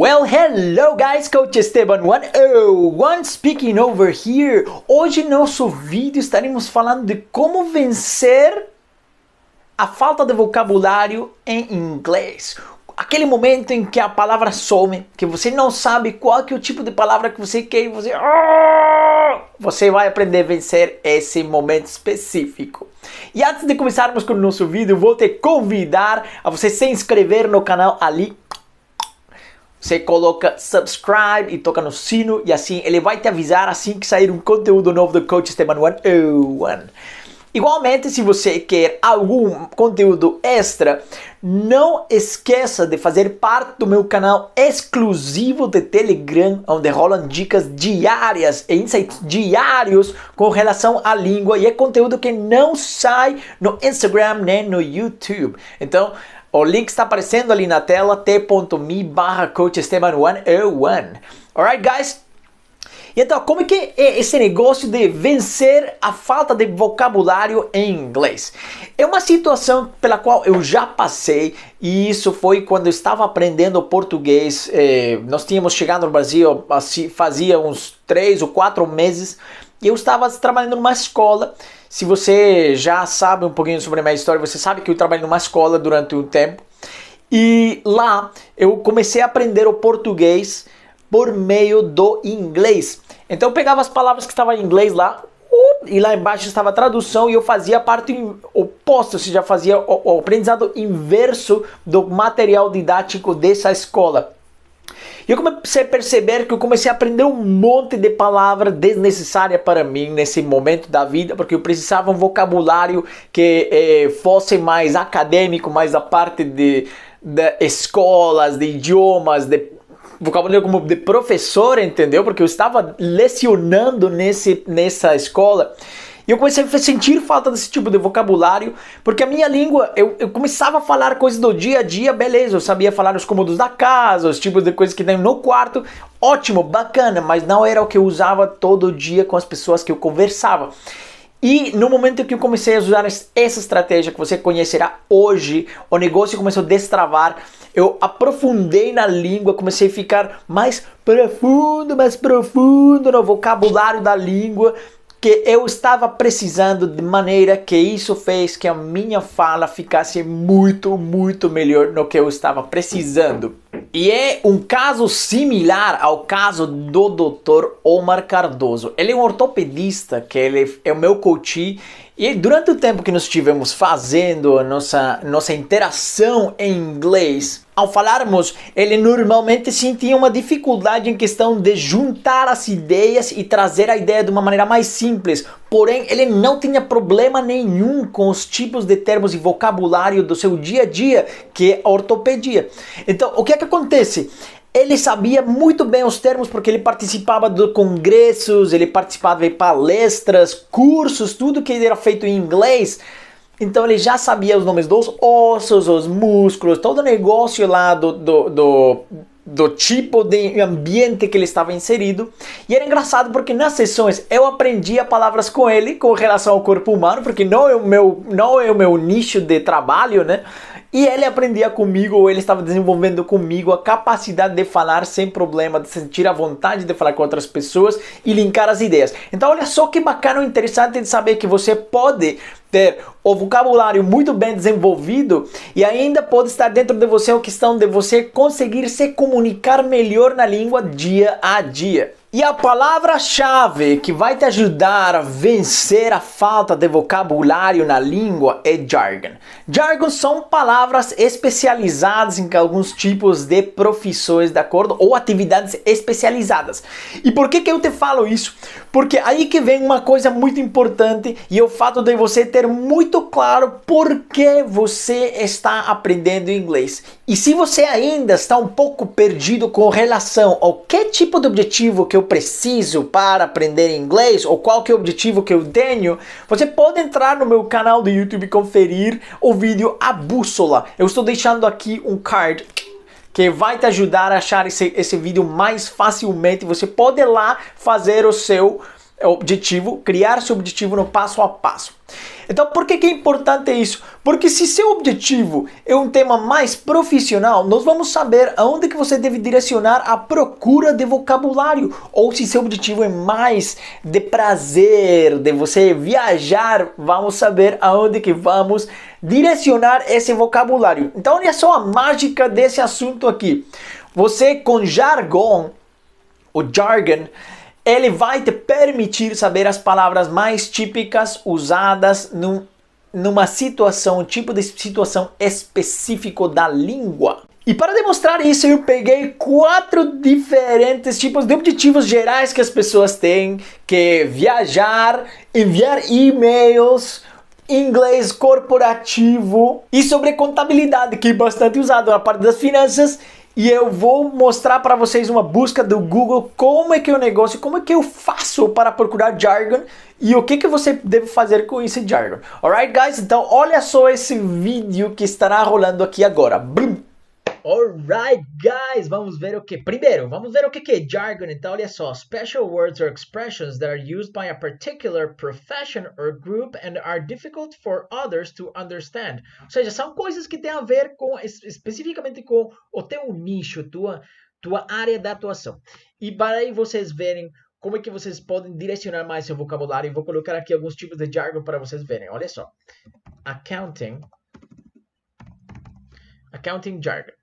Well, hello guys, Coach Esteban 101 speaking over here. Hoje no nosso vídeo estaremos falando de como vencer a falta de vocabulário em inglês. Aquele momento em que a palavra some, que você não sabe qual que é o tipo de palavra que você quer e você ah! você vai aprender a vencer esse momento específico. E antes de começarmos com o nosso vídeo, vou te convidar a você se inscrever no canal ali você coloca subscribe e toca no sino e assim ele vai te avisar assim que sair um conteúdo novo do Coach Esteban One. Oh, Igualmente, se você quer algum conteúdo extra, não esqueça de fazer parte do meu canal exclusivo de Telegram, onde rolam dicas diárias e insights diários com relação à língua e é conteúdo que não sai no Instagram nem no YouTube. Então, o link está aparecendo ali na tela, t.me barra coach Esteban 101. Alright, guys? E então, como é que é esse negócio de vencer a falta de vocabulário em inglês? É uma situação pela qual eu já passei e isso foi quando eu estava aprendendo português. Eh, nós tínhamos chegado no Brasil fazia uns 3 ou 4 meses eu estava trabalhando numa escola. Se você já sabe um pouquinho sobre a minha história, você sabe que eu trabalhei numa escola durante um tempo. E lá eu comecei a aprender o português por meio do inglês. Então eu pegava as palavras que estavam em inglês lá, e lá embaixo estava a tradução e eu fazia a parte oposta, ou seja, fazia o aprendizado inverso do material didático dessa escola. E eu comecei a perceber que eu comecei a aprender um monte de palavra desnecessária para mim nesse momento da vida, porque eu precisava um vocabulário que eh, fosse mais acadêmico, mais da parte de, de escolas, de idiomas, de vocabulário como de professor, entendeu? Porque eu estava lecionando nesse, nessa escola e eu comecei a sentir falta desse tipo de vocabulário, porque a minha língua, eu, eu começava a falar coisas do dia a dia, beleza, eu sabia falar os cômodos da casa, os tipos de coisas que tem no quarto, ótimo, bacana, mas não era o que eu usava todo dia com as pessoas que eu conversava. E no momento que eu comecei a usar essa estratégia que você conhecerá hoje, o negócio começou a destravar. Eu aprofundei na língua, comecei a ficar mais profundo, mais profundo no vocabulário da língua que eu estava precisando de maneira que isso fez que a minha fala ficasse muito, muito melhor no que eu estava precisando. E é um caso similar ao caso do Dr. Omar Cardoso. Ele é um ortopedista que ele é o meu coach e durante o tempo que nós tivemos fazendo nossa, nossa interação em inglês, ao falarmos, ele normalmente sentia uma dificuldade em questão de juntar as ideias e trazer a ideia de uma maneira mais simples. Porém, ele não tinha problema nenhum com os tipos de termos e vocabulário do seu dia a dia, que é a ortopedia. Então, o que é que acontece? Ele sabia muito bem os termos porque ele participava de congressos, ele participava de palestras, cursos, tudo que era feito em inglês. Então ele já sabia os nomes dos ossos, os músculos, todo o negócio lá do, do, do, do tipo de ambiente que ele estava inserido. E era engraçado porque nas sessões eu aprendia palavras com ele com relação ao corpo humano, porque não é o meu, não é o meu nicho de trabalho, né? E ele aprendia comigo, ou ele estava desenvolvendo comigo a capacidade de falar sem problema, de sentir a vontade de falar com outras pessoas e linkar as ideias. Então, olha só que bacana e interessante de saber que você pode ter o vocabulário muito bem desenvolvido e ainda pode estar dentro de você a questão de você conseguir se comunicar melhor na língua dia a dia. E a palavra-chave que vai te ajudar a vencer a falta de vocabulário na língua é jargon. Jargon são palavras especializadas em alguns tipos de profissões, de acordo? Ou atividades especializadas. E por que, que eu te falo isso? Porque aí que vem uma coisa muito importante e é o fato de você ter muito claro por que você está aprendendo inglês. E se você ainda está um pouco perdido com relação ao que tipo de objetivo que eu preciso para aprender inglês ou qual que é o objetivo que eu tenho, você pode entrar no meu canal do YouTube e conferir o vídeo A Bússola. Eu estou deixando aqui um card que vai te ajudar a achar esse, esse vídeo mais facilmente. Você pode ir lá fazer o seu é objetivo, criar seu objetivo no passo a passo. Então, por que, que é importante isso? Porque se seu objetivo é um tema mais profissional, nós vamos saber aonde que você deve direcionar a procura de vocabulário, ou se seu objetivo é mais de prazer, de você viajar, vamos saber aonde que vamos direcionar esse vocabulário. Então, olha só a mágica desse assunto aqui. Você com jargão, o jargon, ele vai te permitir saber as palavras mais típicas usadas num, numa situação, um tipo de situação específico da língua. E para demonstrar isso, eu peguei quatro diferentes tipos de objetivos gerais que as pessoas têm, que é viajar, enviar e-mails, inglês corporativo e sobre contabilidade, que é bastante usado na parte das finanças, e eu vou mostrar para vocês uma busca do Google como é que eu é negócio, como é que eu faço para procurar jargon e o que que você deve fazer com esse jargon. Alright guys, então olha só esse vídeo que estará rolando aqui agora. Blim. Alright, guys, vamos ver o que. Primeiro, vamos ver o que é jargon. Então, olha só: special words or expressions that are used by a particular profession or group and are difficult for others to understand. Ou seja, são coisas que têm a ver com especificamente com o teu nicho, tua tua área da atuação. E para aí vocês verem como é que vocês podem direcionar mais seu vocabulário, vou colocar aqui alguns tipos de jargon para vocês verem. Olha só: accounting, accounting jargon.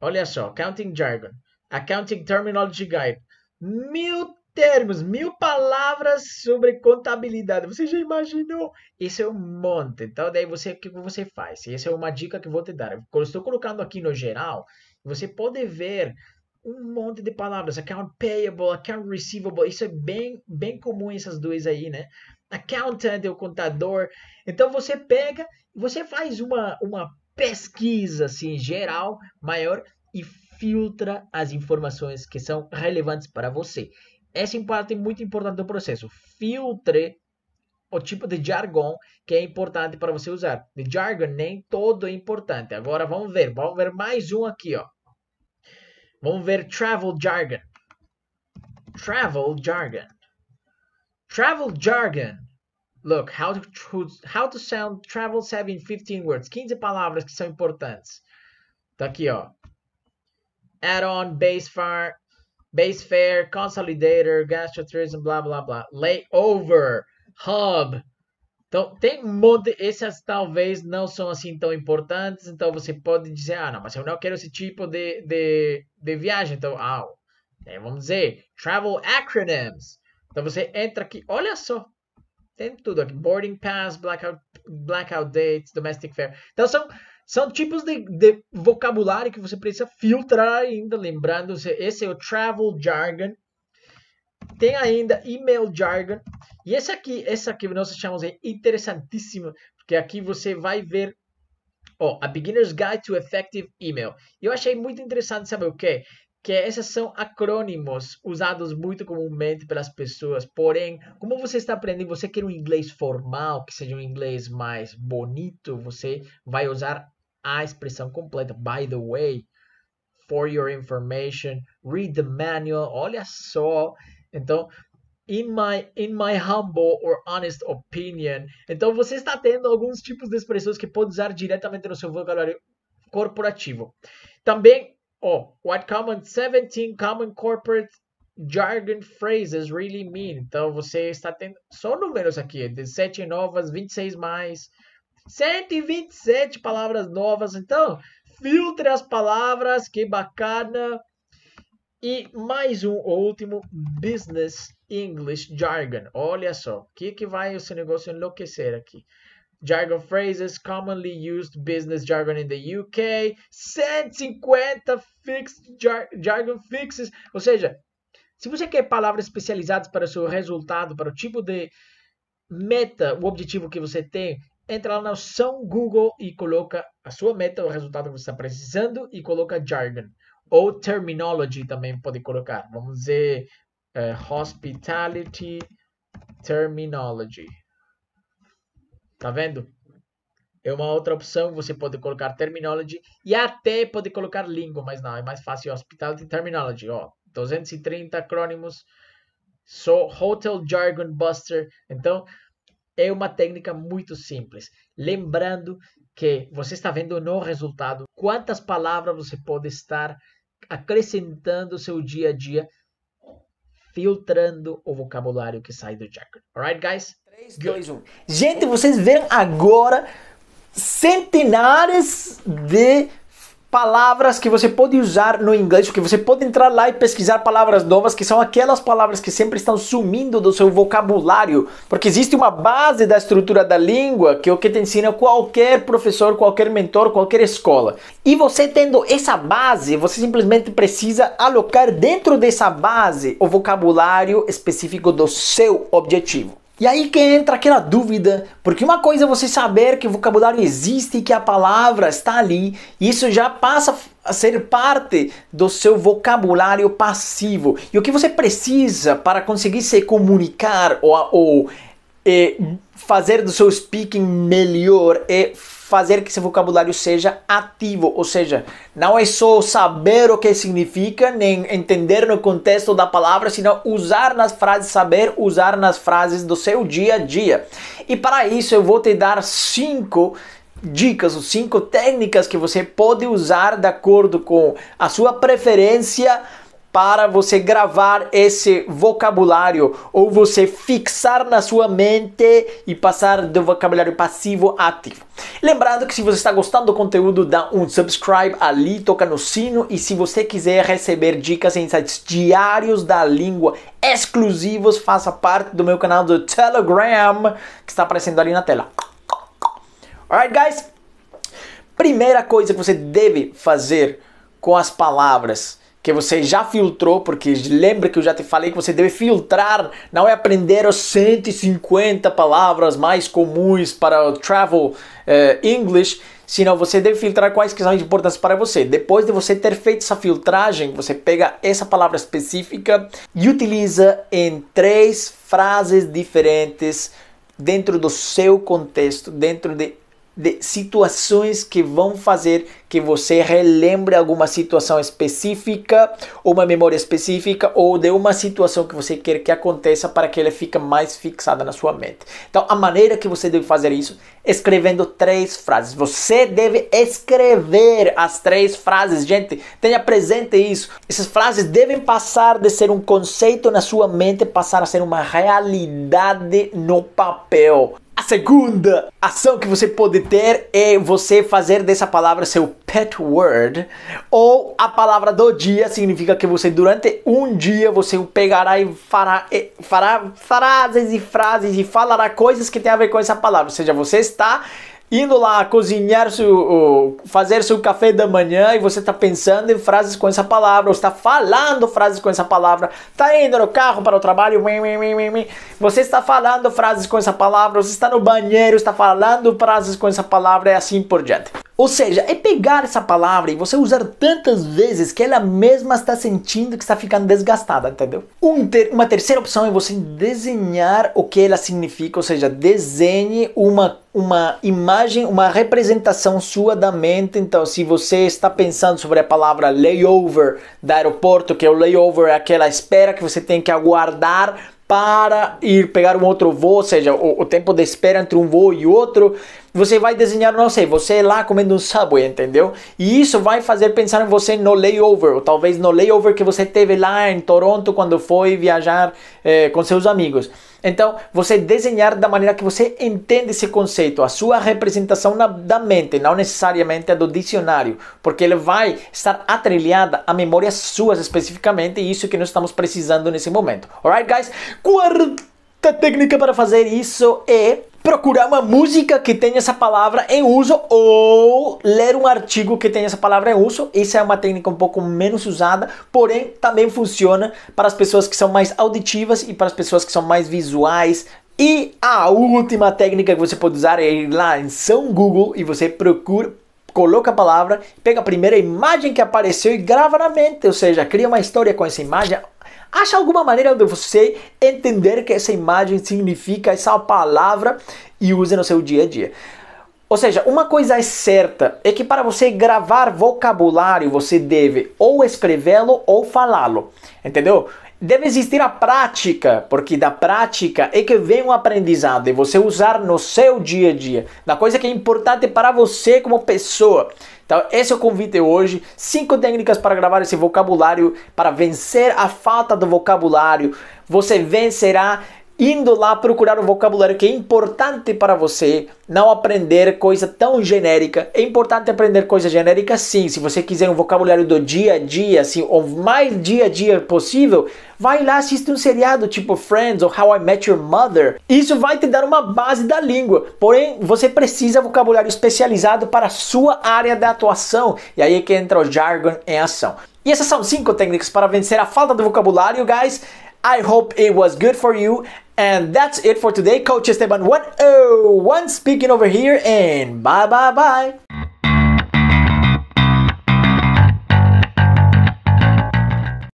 Olha só, Accounting Jargon, Accounting Terminology Guide. Mil termos, mil palavras sobre contabilidade. Você já imaginou? Isso é um monte. Então, daí você, o que você faz? Essa é uma dica que eu vou te dar. Eu estou colocando aqui no geral, você pode ver um monte de palavras. Account payable, account receivable. Isso é bem, bem comum essas duas aí, né? Accountant, é o contador. Então, você pega, você faz uma, uma pesquisa assim, geral maior e filtra as informações que são relevantes para você. Essa parte é muito importante do processo. Filtre o tipo de jargão que é importante para você usar. De jargon nem todo é importante. Agora vamos ver, vamos ver mais um aqui, ó. Vamos ver travel jargon. Travel jargon. Travel jargon Look, how to, how to sound travel savvy in 15 words. 15 palavras que são importantes. Tá aqui, ó. Add-on, base fare, base fare, consolidator, gastrotourism, blá, blá, blá. Layover, hub. Então, tem um monte... Essas talvez não são assim tão importantes. Então, você pode dizer, ah, não, mas eu não quero esse tipo de, de, de viagem. Então, ah, é, vamos dizer, travel acronyms. Então, você entra aqui. Olha só, tem tudo aqui. Boarding pass, blackout, blackout dates, domestic fare. Então são, são tipos de, de vocabulário que você precisa filtrar ainda. Lembrando, esse é o travel jargon. Tem ainda email jargon. E esse aqui, esse aqui nós achamos é interessantíssimo, porque aqui você vai ver ó, oh, A Beginner's Guide to Effective Email. Eu achei muito interessante saber o que que esses são acrônimos usados muito comumente pelas pessoas. Porém, como você está aprendendo, você quer um inglês formal, que seja um inglês mais bonito, você vai usar a expressão completa, by the way, for your information, read the manual. Olha só. Então, in my in my humble or honest opinion. Então, você está tendo alguns tipos de expressões que pode usar diretamente no seu vocabulário corporativo. Também Oh, what common 17 common corporate jargon phrases really mean? Então você está tendo só números aqui, 17 novas, 26 mais, 127 palavras novas. Então, filtre as palavras, que bacana. E mais um último business English jargon. Olha só, o que que vai esse negócio enlouquecer aqui? Jargon phrases commonly used business jargon in the UK. 150 fixed jar, jargon fixes. Ou seja, se você quer palavras especializadas para o seu resultado, para o tipo de meta, o objetivo que você tem, entra lá na opção Google e coloca a sua meta, o resultado que você está precisando e coloca jargon. Ou terminology também pode colocar. Vamos dizer uh, hospitality terminology. Tá vendo? É uma outra opção, você pode colocar terminology e até pode colocar língua, mas não, é mais fácil hospitality terminology, ó. 230 acrônimos, só so, hotel jargon buster. Então, é uma técnica muito simples. Lembrando que você está vendo no resultado quantas palavras você pode estar acrescentando seu dia a dia filtrando o vocabulário que sai do jargon. Alright, guys? 3, 2, 1. Gente, vocês viram agora centenares de palavras que você pode usar no inglês, que você pode entrar lá e pesquisar palavras novas, que são aquelas palavras que sempre estão sumindo do seu vocabulário, porque existe uma base da estrutura da língua, que é o que te ensina qualquer professor, qualquer mentor, qualquer escola. E você tendo essa base, você simplesmente precisa alocar dentro dessa base o vocabulário específico do seu objetivo. E aí que entra aquela dúvida, porque uma coisa é você saber que o vocabulário existe e que a palavra está ali, e isso já passa a ser parte do seu vocabulário passivo. E o que você precisa para conseguir se comunicar ou, ou é, fazer do seu speaking melhor é fazer que esse vocabulário seja ativo, ou seja, não é só saber o que significa, nem entender no contexto da palavra, senão usar nas frases, saber usar nas frases do seu dia a dia. E para isso eu vou te dar cinco dicas ou cinco técnicas que você pode usar de acordo com a sua preferência, para você gravar esse vocabulário ou você fixar na sua mente e passar do vocabulário passivo ativo. Lembrando que se você está gostando do conteúdo, dá um subscribe ali, toca no sino e se você quiser receber dicas e insights diários da língua exclusivos, faça parte do meu canal do Telegram que está aparecendo ali na tela. Alright, guys? Primeira coisa que você deve fazer com as palavras que você já filtrou, porque lembra que eu já te falei que você deve filtrar, não é aprender as 150 palavras mais comuns para o travel eh, English, senão você deve filtrar quais que são importantes para você. Depois de você ter feito essa filtragem, você pega essa palavra específica e utiliza em três frases diferentes dentro do seu contexto, dentro de de situações que vão fazer que você relembre alguma situação específica, uma memória específica ou de uma situação que você quer que aconteça para que ela fique mais fixada na sua mente. Então, a maneira que você deve fazer isso é escrevendo três frases. Você deve escrever as três frases, gente. Tenha presente isso. Essas frases devem passar de ser um conceito na sua mente passar a ser uma realidade no papel segunda ação que você pode ter é você fazer dessa palavra seu pet word ou a palavra do dia significa que você durante um dia você pegará e fará, e fará frases e frases e falará coisas que tem a ver com essa palavra, ou seja, você está indo lá cozinhar, seu, fazer seu café da manhã e você está pensando em frases com essa palavra, ou está falando frases com essa palavra, está indo no carro para o trabalho, você está falando frases com essa palavra, você está no banheiro, está falando frases com essa palavra e é assim por diante. Ou seja, é pegar essa palavra e você usar tantas vezes que ela mesma está sentindo que está ficando desgastada, entendeu? Um ter, uma terceira opção é você desenhar o que ela significa, ou seja, desenhe uma uma imagem, uma representação sua da mente. Então, se você está pensando sobre a palavra layover da aeroporto, que é o layover é aquela espera que você tem que aguardar para ir pegar um outro voo, ou seja, o, o tempo de espera entre um voo e outro você vai desenhar, não sei, você lá comendo um Subway, entendeu? E isso vai fazer pensar em você no layover, ou talvez no layover que você teve lá em Toronto quando foi viajar eh, com seus amigos. Então, você desenhar da maneira que você entende esse conceito, a sua representação na, da mente, não necessariamente a do dicionário, porque ele vai estar atrelhada a memórias suas especificamente, e isso que nós estamos precisando nesse momento. Alright, guys? Quarta técnica para fazer isso é procurar uma música que tenha essa palavra em uso ou ler um artigo que tenha essa palavra em uso. Essa é uma técnica um pouco menos usada, porém também funciona para as pessoas que são mais auditivas e para as pessoas que são mais visuais. E a última técnica que você pode usar é ir lá em São Google e você procura coloca a palavra, pega a primeira imagem que apareceu e grava na mente, ou seja, cria uma história com essa imagem Acha alguma maneira de você entender que essa imagem significa essa palavra e use no seu dia a dia. Ou seja, uma coisa é certa é que para você gravar vocabulário você deve ou escrevê-lo ou falá-lo, entendeu? Deve existir a prática, porque da prática é que vem o aprendizado e é você usar no seu dia a dia, da coisa que é importante para você como pessoa. Então, esse é o convite hoje. Cinco técnicas para gravar esse vocabulário, para vencer a falta do vocabulário. Você vencerá indo lá procurar um vocabulário que é importante para você, não aprender coisa tão genérica. É importante aprender coisa genérica sim, se você quiser um vocabulário do dia a dia, assim, o mais dia a dia possível, vai lá assistir um seriado tipo Friends ou How I Met Your Mother. Isso vai te dar uma base da língua. Porém, você precisa vocabulário especializado para a sua área de atuação. E aí é que entra o jargon em ação. E essas são cinco técnicas para vencer a falta de vocabulário, guys. I hope it was good for you And that's it for today, Coach Esteban 101 speaking over here, and bye bye bye.